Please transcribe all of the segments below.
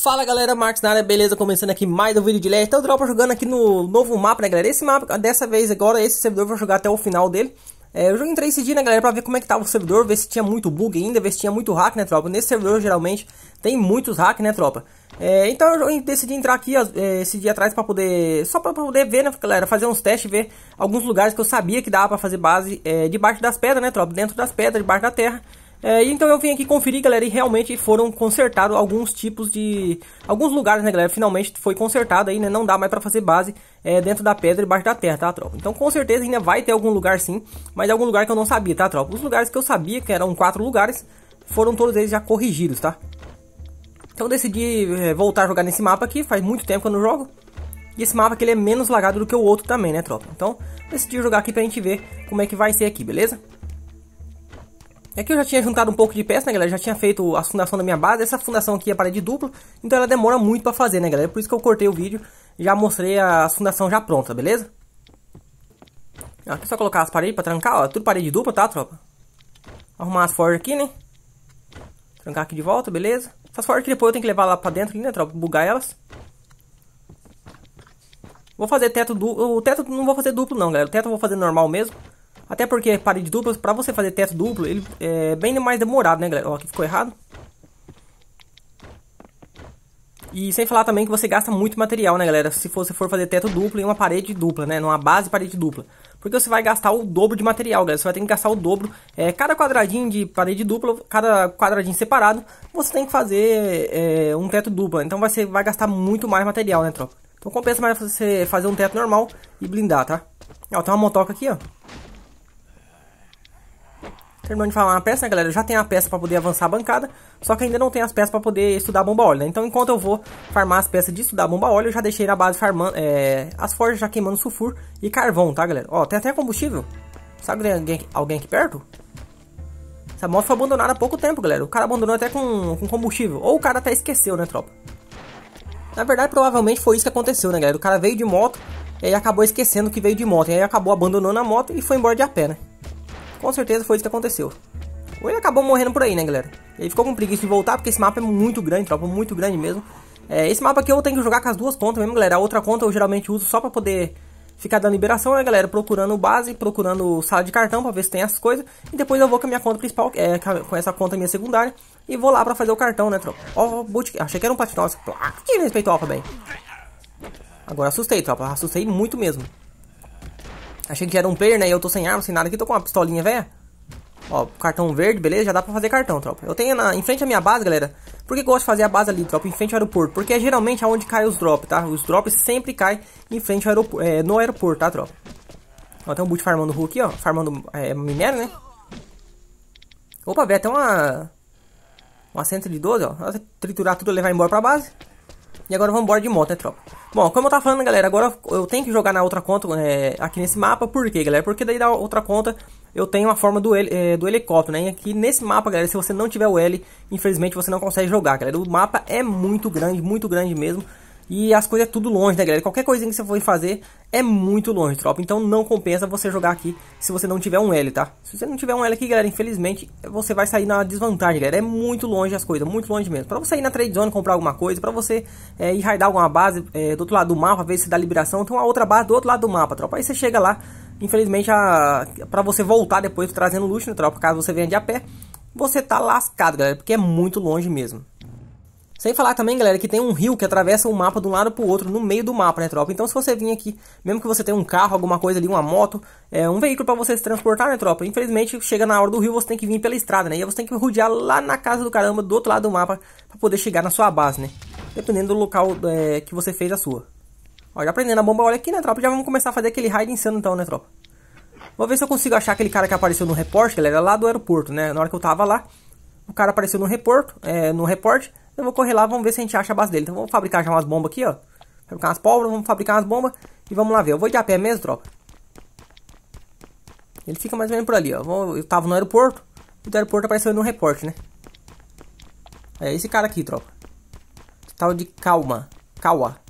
Fala galera, Marcos na área, beleza? Começando aqui mais um vídeo de LED. Então, o Dropa jogando aqui no novo mapa, né galera? Esse mapa, dessa vez agora, esse servidor eu vou jogar até o final dele. É, eu entrei esse dia, né galera, pra ver como é que tava o servidor, ver se tinha muito bug ainda, ver se tinha muito hack, né tropa? Nesse servidor geralmente tem muitos hack, né tropa? É, então eu decidi entrar aqui é, esse dia atrás pra poder, só pra poder ver, né galera, fazer uns testes, ver alguns lugares que eu sabia que dava pra fazer base é, debaixo das pedras, né tropa? Dentro das pedras, debaixo da terra. É, então eu vim aqui conferir, galera, e realmente foram consertados alguns tipos de... Alguns lugares, né, galera? Finalmente foi consertado aí, né? Não dá mais pra fazer base é, dentro da pedra e baixo da terra, tá, tropa? Então com certeza ainda vai ter algum lugar sim, mas algum lugar que eu não sabia, tá, tropa? Os lugares que eu sabia, que eram quatro lugares, foram todos eles já corrigidos, tá? Então eu decidi é, voltar a jogar nesse mapa aqui, faz muito tempo que eu não jogo. E esse mapa aqui ele é menos lagado do que o outro também, né, tropa? Então decidi jogar aqui pra gente ver como é que vai ser aqui, beleza? é que eu já tinha juntado um pouco de peça, né, galera? Já tinha feito a fundação da minha base. Essa fundação aqui é parede dupla, então ela demora muito pra fazer, né, galera? Por isso que eu cortei o vídeo já mostrei a fundação já pronta, beleza? Aqui é só colocar as paredes pra trancar, ó. Tudo parede dupla, tá, tropa? Arrumar as forjas aqui, né? Trancar aqui de volta, beleza? Essas forjas que depois eu tenho que levar lá pra dentro, né, tropa? Bugar elas. Vou fazer teto duplo. O teto não vou fazer duplo, não, galera. O teto eu vou fazer normal mesmo. Até porque parede dupla, para você fazer teto duplo, ele é bem mais demorado, né, galera? Ó, aqui ficou errado. E sem falar também que você gasta muito material, né, galera? Se você for fazer teto duplo em uma parede dupla, né? Numa base parede dupla. Porque você vai gastar o dobro de material, galera. Você vai ter que gastar o dobro. É, cada quadradinho de parede dupla, cada quadradinho separado, você tem que fazer é, um teto dupla. Então você vai gastar muito mais material, né, tropa? Então compensa mais você fazer um teto normal e blindar, tá? Ó, tem uma motoca aqui, ó. Terminando de falar uma peça, né, galera? Eu já tenho a peça para poder avançar a bancada, só que ainda não tenho as peças para poder estudar bomba óleo, né? Então, enquanto eu vou farmar as peças de estudar bomba óleo, eu já deixei na base farmando, é, as forjas já queimando sulfur e carvão, tá, galera? Ó, tem até combustível. Sabe que tem alguém, alguém aqui perto? Essa moto foi abandonada há pouco tempo, galera. O cara abandonou até com, com combustível. Ou o cara até esqueceu, né, tropa? Na verdade, provavelmente foi isso que aconteceu, né, galera? O cara veio de moto e aí acabou esquecendo que veio de moto. E aí acabou abandonando a moto e foi embora de a pé, né? Com certeza foi isso que aconteceu. Ou ele acabou morrendo por aí, né, galera? Ele ficou com preguiça de voltar, porque esse mapa é muito grande, tropa, muito grande mesmo. É, esse mapa aqui eu tenho que jogar com as duas contas mesmo, galera. A outra conta eu geralmente uso só pra poder ficar dando liberação, né, galera? Procurando base, procurando sala de cartão pra ver se tem essas coisas. E depois eu vou com a minha conta principal, é, com essa conta minha secundária. E vou lá pra fazer o cartão, né, tropa? Ó, oh, boot... achei que era um patinal. Nossa, que respeito ao bem. Agora assustei, tropa. Assustei muito mesmo. Achei que era um player, né? E eu tô sem arma, sem nada aqui, tô com uma pistolinha, velho. Ó, cartão verde, beleza? Já dá pra fazer cartão, tropa. Eu tenho na, em frente à minha base, galera. Por que eu gosto de fazer a base ali, tropa? Em frente ao aeroporto. Porque é geralmente aonde cai os drops, tá? Os drops sempre caem em frente ao aeroporto, é, no aeroporto, tá, tropa? Ó, tem um boot farmando rua aqui, ó. Farmando é, minério, né? Opa, velho, até uma... Uma 112, ó. triturar tudo e levar embora pra base. E agora vamos embora de moto, né, tropa? Bom, como eu tava falando, galera, agora eu tenho que jogar na outra conta é, aqui nesse mapa. Por quê, galera? Porque daí da outra conta eu tenho a forma do, é, do helicóptero, né? E aqui nesse mapa, galera, se você não tiver o L, infelizmente você não consegue jogar, galera. O mapa é muito grande, muito grande mesmo. E as coisas é tudo longe, né, galera? Qualquer coisinha que você for fazer é muito longe, tropa. Então não compensa você jogar aqui se você não tiver um L, tá? Se você não tiver um L aqui, galera, infelizmente, você vai sair na desvantagem, galera. É muito longe as coisas, muito longe mesmo. Pra você ir na trade zone comprar alguma coisa, pra você é, ir raidar alguma base é, do outro lado do mapa, ver se dá liberação, tem uma outra base do outro lado do mapa, tropa. Aí você chega lá, infelizmente, a... pra você voltar depois trazendo luxo, né, tropa? Caso você venha de a pé, você tá lascado, galera, porque é muito longe mesmo. Sem falar também, galera, que tem um rio que atravessa o mapa de um lado para o outro, no meio do mapa, né, tropa? Então, se você vir aqui, mesmo que você tenha um carro, alguma coisa ali, uma moto, é, um veículo para você se transportar, né, tropa? Infelizmente, chega na hora do rio, você tem que vir pela estrada, né? E aí você tem que rodear lá na casa do caramba, do outro lado do mapa, para poder chegar na sua base, né? Dependendo do local é, que você fez a sua. Ó, já aprendendo a bomba, olha aqui, né, tropa? Já vamos começar a fazer aquele raid insano, então, né, tropa? Vou ver se eu consigo achar aquele cara que apareceu no repórter, galera, lá do aeroporto, né? Na hora que eu tava lá, o cara apareceu no repórter, é, no repórter então vou correr lá, vamos ver se a gente acha a base dele. Então vamos fabricar já umas bombas aqui, ó. Fabricar umas pólvora, vamos fabricar umas bombas. E vamos lá ver. Eu vou de a pé mesmo, tropa. Ele fica mais ou menos por ali, ó. Eu tava no aeroporto. E do aeroporto apareceu no reporte, né? É esse cara aqui, tropa. Tal de Calma. Calma.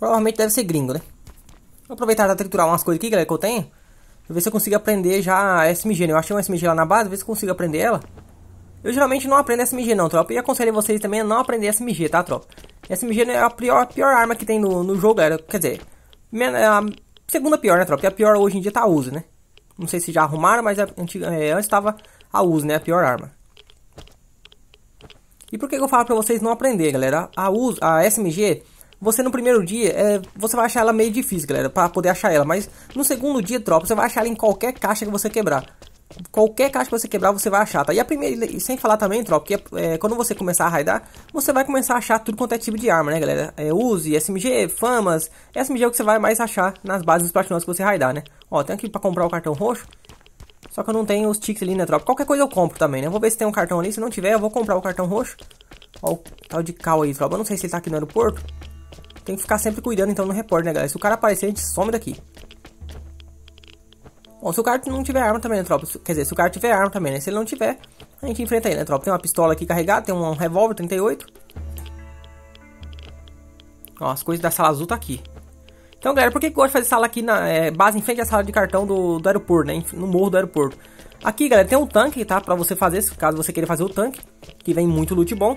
Provavelmente deve ser gringo, né? Vou aproveitar pra triturar umas coisas aqui, galera, que eu tenho. ver se eu consigo aprender já a SMG, né? Eu achei uma SMG lá na base, ver se eu consigo aprender ela. Eu geralmente não aprendo SMG não, tropa. E aconselho vocês também a não aprender SMG, tá, tropa? SMG é a pior, a pior arma que tem no, no jogo, galera. Quer dizer, é a segunda pior, né, tropa? E a pior hoje em dia tá a uso, né? Não sei se já arrumaram, mas é, antes estava a uso, né? A pior arma. E por que, eu falo pra vocês não aprender, galera? A, uso, a SMG, você no primeiro dia, é, você vai achar ela meio difícil, galera, pra poder achar ela. Mas no segundo dia, tropa, você vai achar ela em qualquer caixa que você quebrar qualquer caixa que você quebrar, você vai achar, tá? E a primeira, e sem falar também, tropa, que é, é, quando você começar a raidar, você vai começar a achar tudo quanto é tipo de arma, né, galera? É, SMG, Famas, SMG é o que você vai mais achar nas bases dos platinosos que você raidar, né? Ó, tem aqui pra comprar o cartão roxo, só que eu não tenho os ticks ali, né, tropa? Qualquer coisa eu compro também, né? Vou ver se tem um cartão ali, se não tiver, eu vou comprar o cartão roxo. Ó, o tal de cal aí, tropa, eu não sei se ele tá aqui no aeroporto. Tem que ficar sempre cuidando, então, no repórter, né, galera? Se o cara aparecer, a gente some daqui. Bom, se o cara não tiver arma também, né, tropa? Quer dizer, se o cara tiver arma também, né? Se ele não tiver, a gente enfrenta ele, né, tropa? Tem uma pistola aqui carregada, tem um revólver 38. Ó, as coisas da sala azul tá aqui. Então, galera, por que, que eu gosto de fazer sala aqui na é, base em frente à sala de cartão do, do aeroporto, né? No morro do aeroporto. Aqui, galera, tem um tanque, tá? Pra você fazer, caso você queira fazer o tanque, que vem muito loot bom.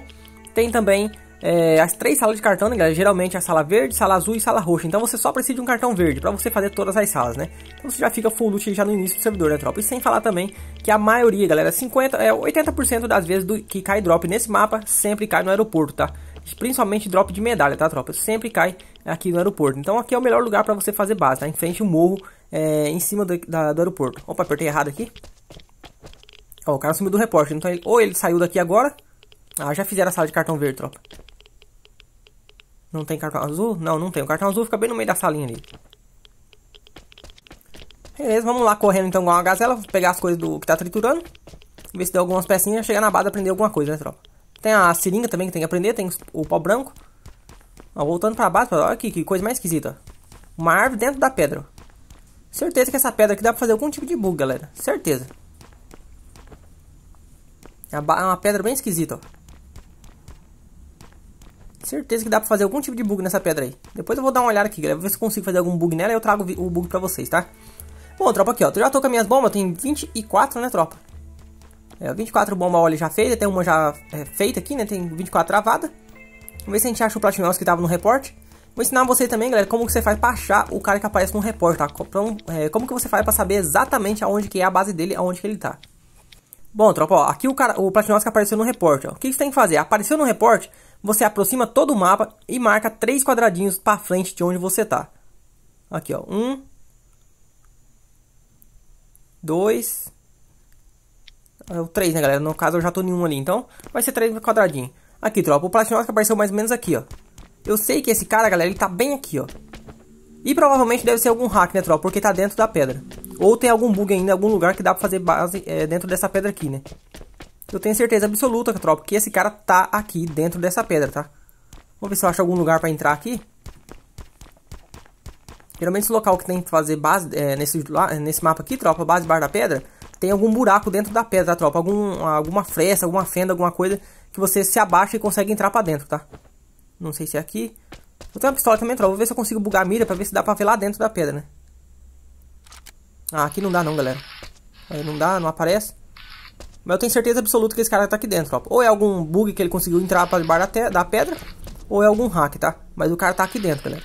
Tem também é, as três salas de cartão, né, galera? Geralmente é a sala verde, sala azul e sala roxa. Então você só precisa de um cartão verde para você fazer todas as salas, né? Então você já fica full loot já no início do servidor, né, tropa? E sem falar também que a maioria, galera, 50, é, 80% das vezes do, que cai drop nesse mapa sempre cai no aeroporto, tá? Principalmente drop de medalha, tá, tropa? Sempre cai aqui no aeroporto. Então aqui é o melhor lugar para você fazer base, tá? Em frente ao morro, é, em cima do, da, do aeroporto. Opa, apertei errado aqui. Ó, o cara sumiu do repórter. Então, ele, tá ou ele saiu daqui agora. Ah, já fizeram a sala de cartão verde, tropa. Não tem cartão azul? Não, não tem. O cartão azul fica bem no meio da salinha ali. Beleza, vamos lá correndo então com uma gazela. Pegar as coisas do que tá triturando. Ver se deu algumas pecinhas. Chegar na base aprender alguma coisa, né, tropa? Tem a seringa também que tem que aprender. Tem o pau branco. Ó, voltando pra base, olha aqui, que coisa mais esquisita. Uma árvore dentro da pedra. Certeza que essa pedra aqui dá pra fazer algum tipo de bug, galera. Certeza. É uma é pedra bem esquisita, ó certeza que dá pra fazer algum tipo de bug nessa pedra aí. Depois eu vou dar uma olhada aqui, galera. Vou ver se consigo fazer algum bug nela e eu trago o bug pra vocês, tá? Bom, tropa, aqui, ó. Eu já tô com as minhas bombas. Tem 24, né, tropa? É, 24 bomba óleo já feita. Tem uma já é, feita aqui, né? Tem 24 travada. Vamos ver se a gente acha o Platinum que tava no reporte. Vou ensinar você também, galera, como que você faz pra achar o cara que aparece no report, tá? Então, é, como que você faz pra saber exatamente aonde que é a base dele, aonde que ele tá. Bom, tropa, ó, aqui o, cara, o que apareceu no report, ó. O que, que você tem que fazer? Apareceu no report você aproxima todo o mapa e marca três quadradinhos para frente de onde você está. Aqui, ó. Um. Dois. É o três, né, galera? No caso, eu já tô em um ali. Então, vai ser três quadradinhos. Aqui, tropa. O Platinox apareceu mais ou menos aqui, ó. Eu sei que esse cara, galera, ele tá bem aqui, ó. E provavelmente deve ser algum hack, né, tropa? Porque tá dentro da pedra. Ou tem algum bug ainda, algum lugar que dá pra fazer base é, dentro dessa pedra aqui, né? Eu tenho certeza absoluta, tropa, que esse cara tá aqui dentro dessa pedra, tá? Vou ver se eu acho algum lugar pra entrar aqui. Geralmente esse local que tem que fazer base, é, nesse, nesse mapa aqui, tropa, base bar da pedra, tem algum buraco dentro da pedra, tá, tropa? Algum, alguma fresta, alguma fenda, alguma coisa que você se abaixa e consegue entrar pra dentro, tá? Não sei se é aqui. Eu tenho uma pistola também, tropa. Vou ver se eu consigo bugar a mira pra ver se dá pra ver lá dentro da pedra, né? Ah, aqui não dá não, galera. Aí não dá, não aparece. Mas eu tenho certeza absoluta que esse cara tá aqui dentro, ó. Ou é algum bug que ele conseguiu entrar pra debaixo da, da pedra, ou é algum hack, tá? Mas o cara tá aqui dentro, galera.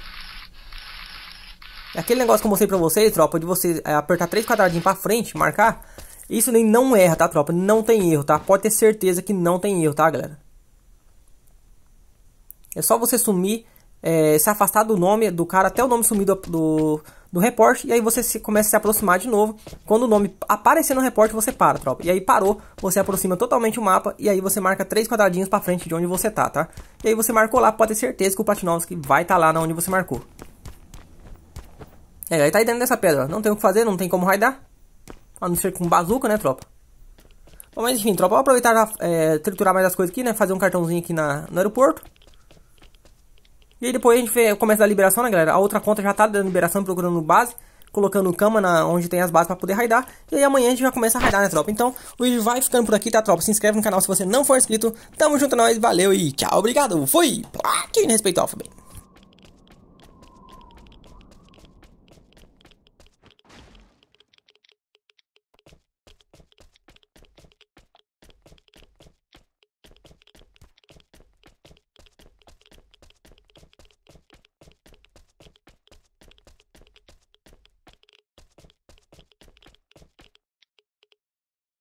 Aquele negócio que eu mostrei pra vocês, tropa, de você é, apertar três quadradinhos pra frente, marcar, isso nem não erra, tá, tropa? Não tem erro, tá? Pode ter certeza que não tem erro, tá, galera? É só você sumir, é, se afastar do nome do cara até o nome sumir do, do do reporte, e aí você se, começa a se aproximar de novo. Quando o nome aparecer no reporte, você para, tropa. E aí parou, você aproxima totalmente o mapa, e aí você marca três quadradinhos para frente de onde você tá, tá? E aí você marcou lá, pode ter certeza que o Platinovski vai estar tá lá na onde você marcou. É, aí tá aí dentro dessa pedra, não tem o que fazer, não tem como raidar. A não ser com bazuca, né, tropa? Bom, mas enfim, tropa, vou aproveitar é, triturar mais as coisas aqui, né? Fazer um cartãozinho aqui na, no aeroporto. E aí depois a gente vê, começa da liberação, né, galera? A outra conta já tá dando liberação, procurando base, colocando cama na, onde tem as bases para poder raidar. E aí amanhã a gente já começa a raidar, né, tropa? Então, o vídeo vai ficando por aqui, tá, tropa? Se inscreve no canal se você não for inscrito. Tamo junto, é nós, valeu e tchau, obrigado. Fui! Que respeito ao bem